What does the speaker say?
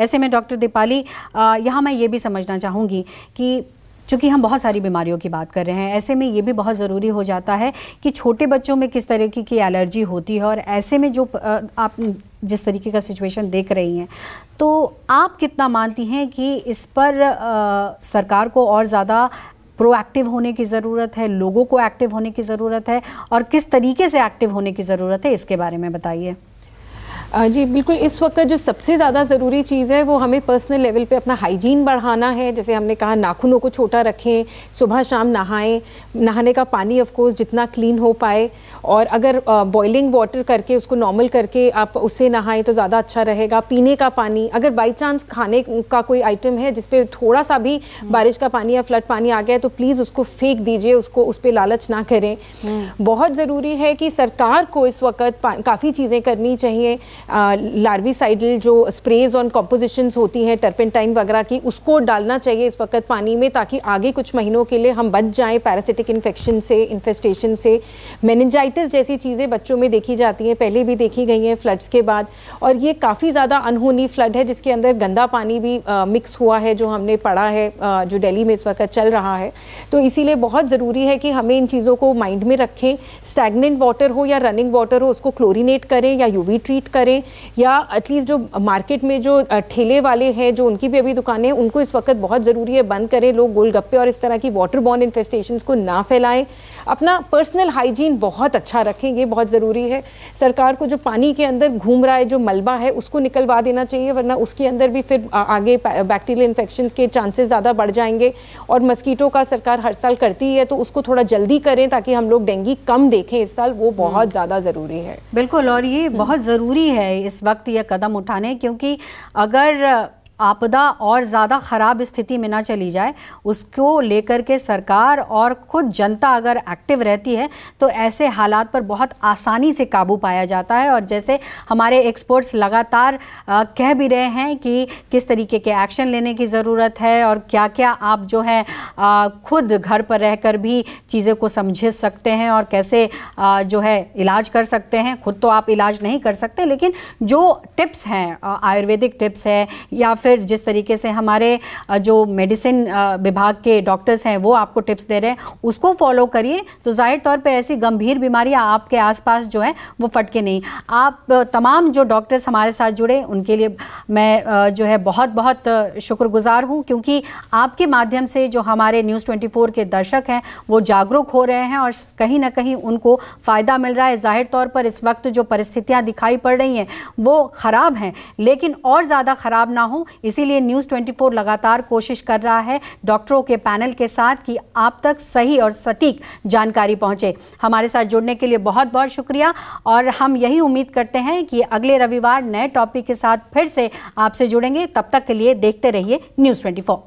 ऐसे में डॉक्टर दीपाली यहाँ मैं ये भी समझना चाहूँगी कि चूँकि हम बहुत सारी बीमारियों की बात कर रहे हैं ऐसे में ये भी बहुत ज़रूरी हो जाता है कि छोटे बच्चों में किस तरीके की एलर्जी होती है और ऐसे में जो आप जिस तरीके का सिचुएशन देख रही हैं तो आप कितना मानती हैं कि इस पर आ, सरकार को और ज़्यादा प्रोएक्टिव होने की ज़रूरत है लोगों को एक्टिव होने की ज़रूरत है और किस तरीके से एक्टिव होने की ज़रूरत है इसके बारे में बताइए जी बिल्कुल इस वक्त जो सबसे ज़्यादा ज़रूरी चीज़ है वो हमें पर्सनल लेवल पे अपना हाइजीन बढ़ाना है जैसे हमने कहा नाखूनों को छोटा रखें सुबह शाम नहाएं नहाने का पानी ऑफ कोर्स जितना क्लीन हो पाए और अगर बॉइलिंग वाटर करके उसको नॉर्मल करके आप उससे नहाएं तो ज़्यादा अच्छा रहेगा पीने का पानी अगर बाई चांस खाने का कोई आइटम है जिसपे थोड़ा सा भी हम्म। बारिश का पानी या फ्लड पानी आ गया तो प्लीज़ उसको फेंक दीजिए उसको उस पर लालच ना करें हम्म। बहुत ज़रूरी है कि सरकार को इस वक्त काफ़ी चीज़ें करनी चाहिए लार्विसाइडल जो स्प्रेज ऑन कॉम्पोजिशंस होती हैं टर्पेंटाइन वगैरह की उसको डालना चाहिए इस वक्त पानी में ताकि आगे कुछ महीनों के लिए हम बच जाएँ पैरासिटिक इन्फेक्शन से इन्फेस्टेशन से मैनजाइटिस जैसी चीज़ें बच्चों में देखी जाती हैं पहले भी देखी गई हैं फ्लड्स के बाद और ये काफ़ी ज़्यादा अनहोनी फ्लड है जिसके अंदर गंदा पानी भी आ, मिक्स हुआ है जो हमने पढ़ा है आ, जो डेली में इस वक्त चल रहा है तो इसीलिए बहुत ज़रूरी है कि हमें इन चीज़ों को माइंड में रखें स्टैगनेंट वाटर हो या रनिंग वाटर हो उसको क्लोरीनेट करें या यूवी ट्रीट करें करें या एटलीस्ट जो मार्केट में जो ठेले वाले हैं जो उनकी भी अभी दुकानें उनको इस वक्त बहुत ज़रूरी है बंद करें लोग गोलगप्पे और इस तरह की वाटर बॉर्न इन्फेस्टेशन को ना फैलाएं अपना पर्सनल हाइजीन बहुत अच्छा रखें ये बहुत ज़रूरी है सरकार को जो पानी के अंदर घूम रहा है जो मलबा है उसको निकलवा देना चाहिए वरना उसके अंदर भी फिर आगे बैक्टीरियल इन्फेक्शन के चांसेस ज़्यादा बढ़ जाएंगे और मस्कीटो का सरकार हर साल करती है तो उसको थोड़ा जल्दी करें ताकि हम लोग डेंगी कम देखें इस साल वो बहुत हम्म। ज़्यादा ज़रूरी है बिल्कुल और ये बहुत ज़रूरी है है इस वक्त यह कदम उठाने क्योंकि अगर आपदा और ज़्यादा ख़राब स्थिति में ना चली जाए उसको लेकर के सरकार और खुद जनता अगर एक्टिव रहती है तो ऐसे हालात पर बहुत आसानी से काबू पाया जाता है और जैसे हमारे एक्सपर्ट्स लगातार आ, कह भी रहे हैं कि किस तरीके के एक्शन लेने की ज़रूरत है और क्या क्या आप जो है आ, खुद घर पर रहकर भी चीज़ों को समझ सकते हैं और कैसे आ, जो है इलाज कर सकते हैं खुद तो आप इलाज नहीं कर सकते लेकिन जो टिप्स हैं आयुर्वेदिक टिप्स है या फिर फिर जिस तरीके से हमारे जो मेडिसिन विभाग के डॉक्टर्स हैं वो आपको टिप्स दे रहे हैं उसको फॉलो करिए तो ज़ाहिर तौर पर ऐसी गंभीर बीमारियाँ आपके आसपास जो है वो फटके नहीं आप तमाम जो डॉक्टर्स हमारे साथ जुड़े उनके लिए मैं जो है बहुत बहुत शुक्रगुजार हूँ क्योंकि आपके माध्यम से जो हमारे न्यूज़ फोर के दर्शक हैं वो जागरूक हो रहे हैं और कहीं ना कहीं उनको फ़ायदा मिल रहा है ज़ाहिर तौर पर इस वक्त जो परिस्थितियाँ दिखाई पड़ रही हैं वो ख़राब हैं लेकिन और ज़्यादा ख़राब ना हो इसीलिए न्यूज़ 24 लगातार कोशिश कर रहा है डॉक्टरों के पैनल के साथ कि आप तक सही और सटीक जानकारी पहुँचे हमारे साथ जुड़ने के लिए बहुत बहुत शुक्रिया और हम यही उम्मीद करते हैं कि अगले रविवार नए टॉपिक के साथ फिर से आपसे जुड़ेंगे तब तक के लिए देखते रहिए न्यूज़ ट्वेंटी